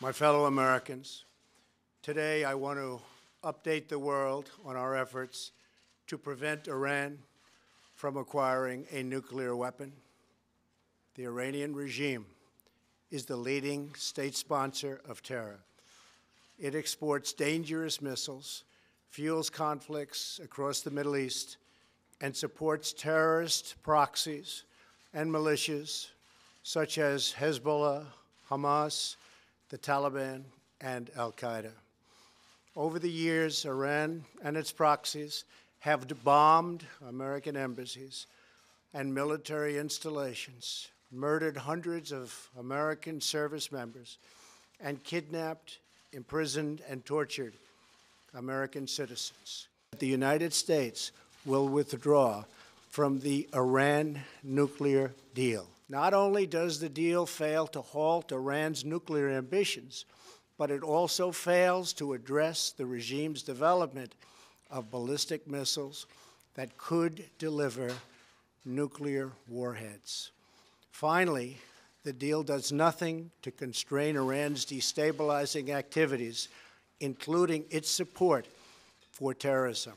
my fellow Americans, today I want to update the world on our efforts to prevent Iran from acquiring a nuclear weapon. The Iranian regime is the leading state sponsor of terror. It exports dangerous missiles, fuels conflicts across the Middle East, and supports terrorist proxies and militias such as Hezbollah, Hamas, the Taliban, and Al Qaeda. Over the years, Iran and its proxies have bombed American embassies and military installations, murdered hundreds of American service members, and kidnapped, imprisoned, and tortured American citizens. The United States will withdraw from the Iran nuclear deal. Not only does the deal fail to halt Iran's nuclear ambitions, but it also fails to address the regime's development of ballistic missiles that could deliver nuclear warheads. Finally, the deal does nothing to constrain Iran's destabilizing activities, including its support for terrorism.